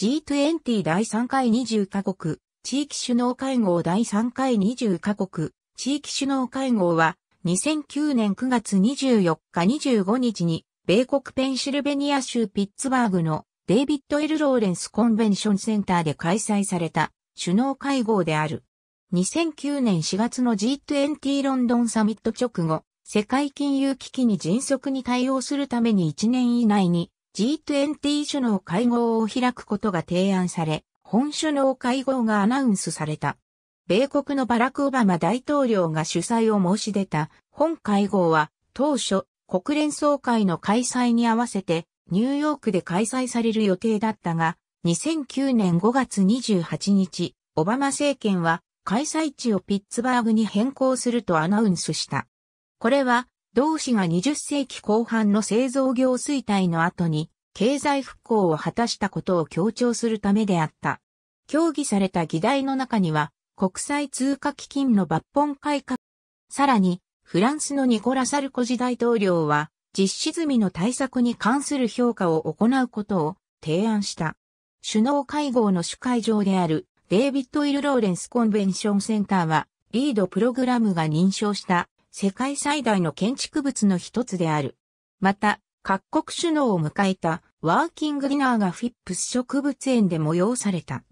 G20 第3回20カ国、地域首脳会合第3回20カ国、地域首脳会合は、2009年9月24日25日に、米国ペンシルベニア州ピッツバーグのデイビッド・エル・ローレンスコンベンションセンターで開催された首脳会合である。2009年4月の G20 ロンドンサミット直後、世界金融危機に迅速に対応するために1年以内に G20 首脳会合を開くことが提案され、本首脳会合がアナウンスされた。米国のバラク・オバマ大統領が主催を申し出た本会合は当初国連総会の開催に合わせてニューヨークで開催される予定だったが2009年5月28日オバマ政権は開催地をピッツバーグに変更するとアナウンスした。これは同志が20世紀後半の製造業衰退の後に経済復興を果たしたことを強調するためであった。協議された議題の中には国際通貨基金の抜本改革。さらにフランスのニコラ・サルコジ大統領は実施済みの対策に関する評価を行うことを提案した。首脳会合の主会場であるデイビッド・イル・ローレンス・コンベンション・センターはリードプログラムが認証した世界最大の建築物の一つである。また、各国首脳を迎えたワーキングディナーがフィップス植物園で催された。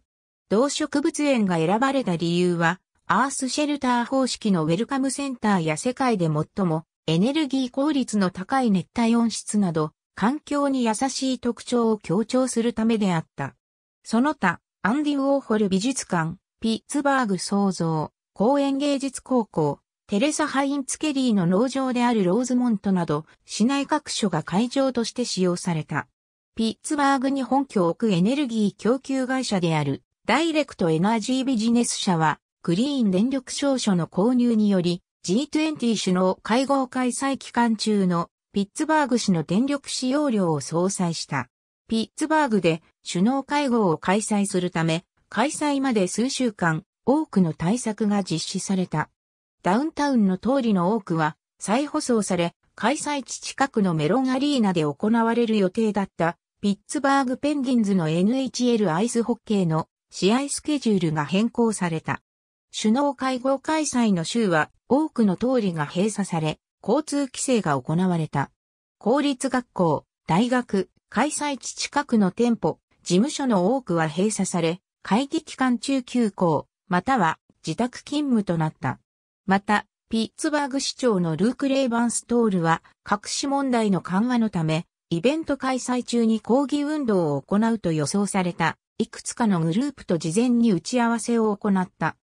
同植物園が選ばれた理由は、アースシェルター方式のウェルカムセンターや世界で最もエネルギー効率の高い熱帯温室など、環境に優しい特徴を強調するためであった。その他、アンディ・ウォーホル美術館、ピッツバーグ創造、公園芸術高校、テレサ・ハインツケリーの農場であるローズモントなど、市内各所が会場として使用された。ピッツバーグに本拠を置くエネルギー供給会社である、ダイレクトエナジービジネス社は、クリーン電力証書の購入により、G20 首脳会合開催期間中のピッツバーグ市の電力使用量を相殺した。ピッツバーグで首脳会合を開催するため、開催まで数週間、多くの対策が実施された。ダウンタウンの通りの多くは再舗装され、開催地近くのメロンアリーナで行われる予定だったピッツバーグペンギンズの NHL アイスホッケーの試合スケジュールが変更された。首脳会合開催の週は多くの通りが閉鎖され、交通規制が行われた。公立学校、大学、開催地近くの店舗、事務所の多くは閉鎖され、会議期間中休校、または自宅勤務となった。また、ピッツバーグ市長のルーク・レイバンストールは、隠し問題の緩和のため、イベント開催中に抗議運動を行うと予想された、いくつかのグループと事前に打ち合わせを行った。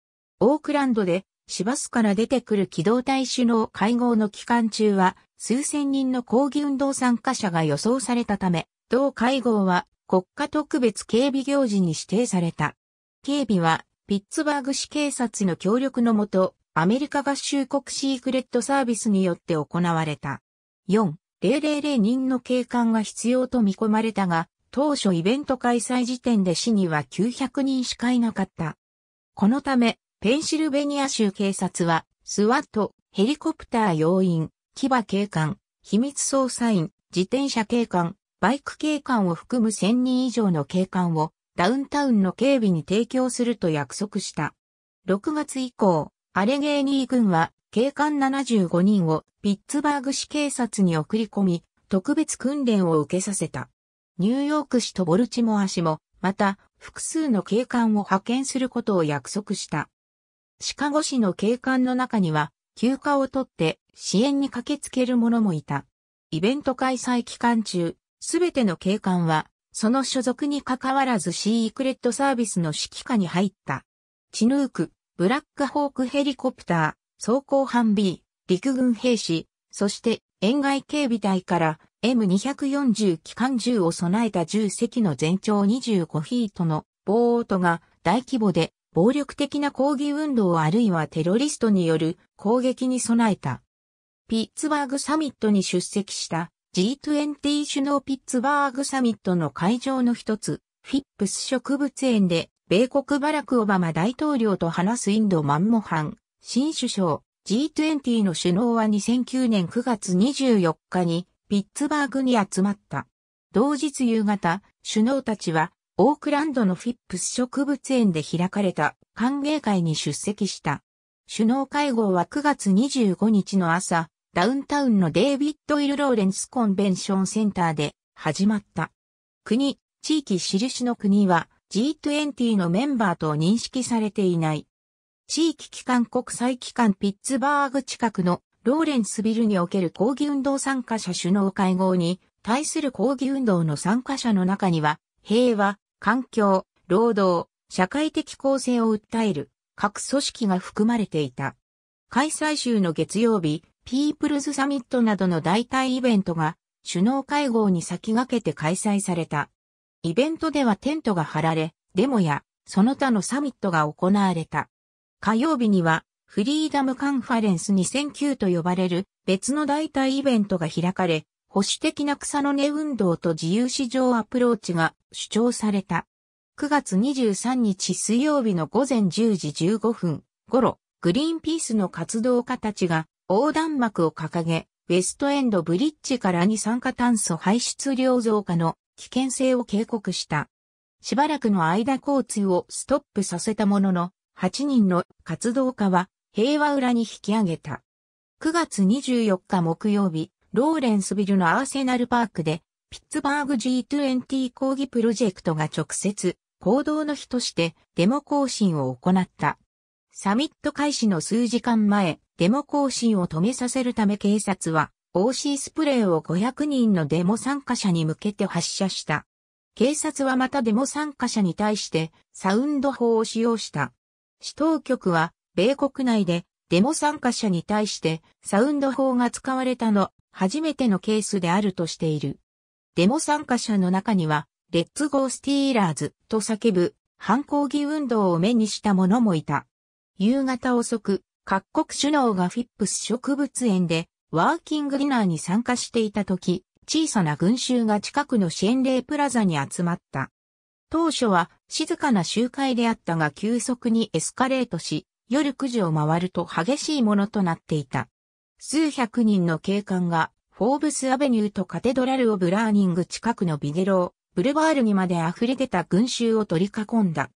オークランドで、市バスから出てくる機動隊首脳会合の期間中は、数千人の抗議運動参加者が予想されたため、同会合は国家特別警備行事に指定された。警備は、ピッツバーグ市警察の協力のもと、アメリカ合衆国シークレットサービスによって行われた。4、000人の警官が必要と見込まれたが、当初イベント開催時点で市には900人しかいなかった。このため、ペンシルベニア州警察は、スワット、ヘリコプター要員、騎馬警官、秘密捜査員、自転車警官、バイク警官を含む1000人以上の警官をダウンタウンの警備に提供すると約束した。6月以降、アレゲーニー軍は警官75人をピッツバーグ市警察に送り込み、特別訓練を受けさせた。ニューヨーク市とボルチモア市も、また複数の警官を派遣することを約束した。シカゴ市の警官の中には、休暇を取って支援に駆けつける者もいた。イベント開催期間中、すべての警官は、その所属に関わらずシークレットサービスの指揮下に入った。チヌーク、ブラックホークヘリコプター、装甲班 B、陸軍兵士、そして沿外警備隊から M240 機関銃を備えた銃石の全長25フィートの防音トが大規模で暴力的な抗議運動あるいはテロリストによる攻撃に備えた。ピッツバーグサミットに出席した G20 首脳ピッツバーグサミットの会場の一つ、フィップス植物園で米国バラク・オバマ大統領と話すインドマンモハン、新首相、G20 の首脳は2009年9月24日にピッツバーグに集まった。同日夕方、首脳たちはオークランドのフィップス植物園で開かれた歓迎会に出席した。首脳会合は9月25日の朝、ダウンタウンのデイビッド・イル・ローレンスコンベンションセンターで始まった。国、地域印の国は G20 のメンバーと認識されていない。地域機関国際機関ピッツバーグ近くのローレンスビルにおける抗議運動参加者首脳会合に対する抗議運動の参加者の中には、平和、環境、労働、社会的公正を訴える各組織が含まれていた。開催週の月曜日、ピープルズサミットなどの代替イベントが首脳会合に先駆けて開催された。イベントではテントが張られ、デモやその他のサミットが行われた。火曜日にはフリーダムカンファレンス2009と呼ばれる別の代替イベントが開かれ、保守的な草の根運動と自由市場アプローチが主張された。9月23日水曜日の午前10時15分頃、グリーンピースの活動家たちが横断幕を掲げ、ウェストエンドブリッジから二酸化炭素排出量増加の危険性を警告した。しばらくの間交通をストップさせたものの、8人の活動家は平和裏に引き上げた。9月24日木曜日、ローレンスビルのアーセナルパークで、ピッツバーグ G20 抗議プロジェクトが直接、行動の日としてデモ行進を行った。サミット開始の数時間前、デモ行進を止めさせるため警察は OC スプレーを500人のデモ参加者に向けて発射した。警察はまたデモ参加者に対してサウンド法を使用した。市当局は米国内でデモ参加者に対してサウンド法が使われたの初めてのケースであるとしている。デモ参加者の中にはレッツゴースティーラーズと叫ぶ反抗議運動を目にした者もいた。夕方遅く、各国首脳がフィップス植物園でワーキングディナーに参加していた時、小さな群衆が近くの支援イプラザに集まった。当初は静かな集会であったが急速にエスカレートし、夜9時を回ると激しいものとなっていた。数百人の警官が、フォーブスアベニューとカテドラルオブラーニング近くのビデロー、ブルバールにまで溢れ出た群衆を取り囲んだ。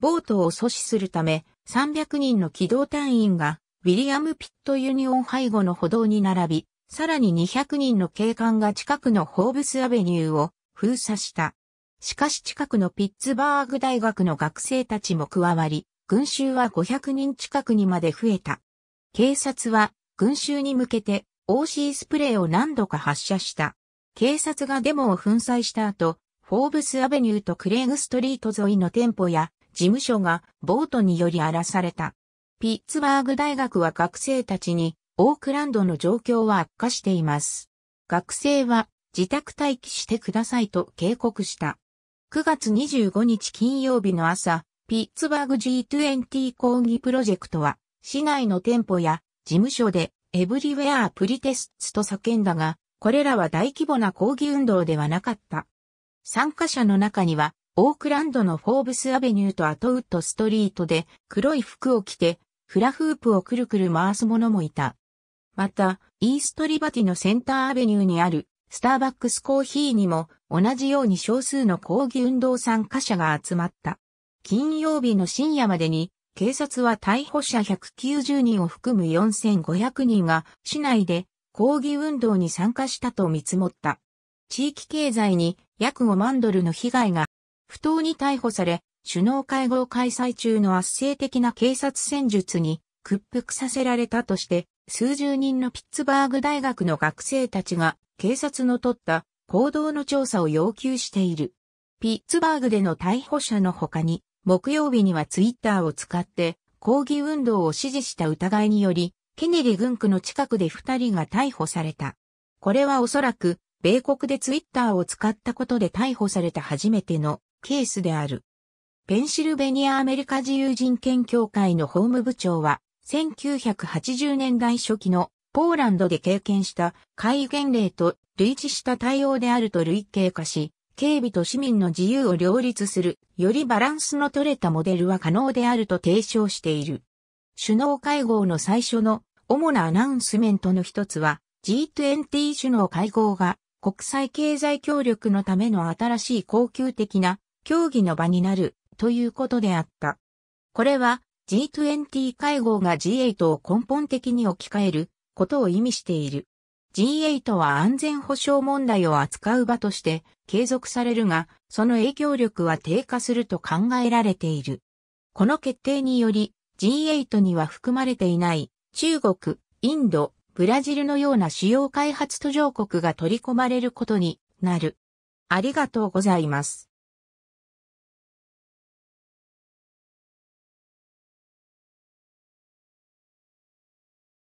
ボートを阻止するため、300人の機動隊員がウィリアム・ピット・ユニオン背後の歩道に並び、さらに200人の警官が近くのホーブス・アベニューを封鎖した。しかし近くのピッツバーグ大学の学生たちも加わり、群衆は500人近くにまで増えた。警察は群衆に向けて OC スプレーを何度か発射した。警察がデモを粉砕した後、フォーブスアベニューとクレーグストリート沿いの店舗や事務所がボートにより荒らされた。ピッツバーグ大学は学生たちに、オークランドの状況は悪化しています。学生は自宅待機してくださいと警告した。9月25日金曜日の朝、ピッツバーグ G20 抗議プロジェクトは、市内の店舗や事務所でエブリウェアプリテスツと叫んだが、これらは大規模な抗議運動ではなかった。参加者の中には、オークランドのフォーブスアベニューとアトウッドストリートで黒い服を着てフラフープをくるくる回す者もいた。また、イーストリバティのセンターアベニューにあるスターバックスコーヒーにも同じように少数の抗議運動参加者が集まった。金曜日の深夜までに警察は逮捕者190人を含む4500人が市内で抗議運動に参加したと見積もった。地域経済に約5万ドルの被害が不当に逮捕され首脳会合開催中の圧政的な警察戦術に屈服させられたとして、数十人のピッツバーグ大学の学生たちが警察の取った行動の調査を要求している。ピッツバーグでの逮捕者の他に、木曜日にはツイッターを使って抗議運動を支持した疑いにより、ケネディ軍区の近くで二人が逮捕された。これはおそらく、米国でツイッターを使ったことで逮捕された初めてのケースである。ペンシルベニアアメリカ自由人権協会の法務部長は、1980年代初期のポーランドで経験した議原令と類似した対応であると類型化し、警備と市民の自由を両立する、よりバランスの取れたモデルは可能であると提唱している。首脳会合の最初の主なアナウンスメントの一つは、G20 首脳会合が国際経済協力のための新しい恒久的な協議の場になるということであった。これは G20 会合が G8 を根本的に置き換えることを意味している。G8 は安全保障問題を扱う場として継続されるが、その影響力は低下すると考えられている。この決定により G8 には含まれていない中国、インド、ブラジルのような主要開発途上国が取り込まれることになる。ありがとうございます。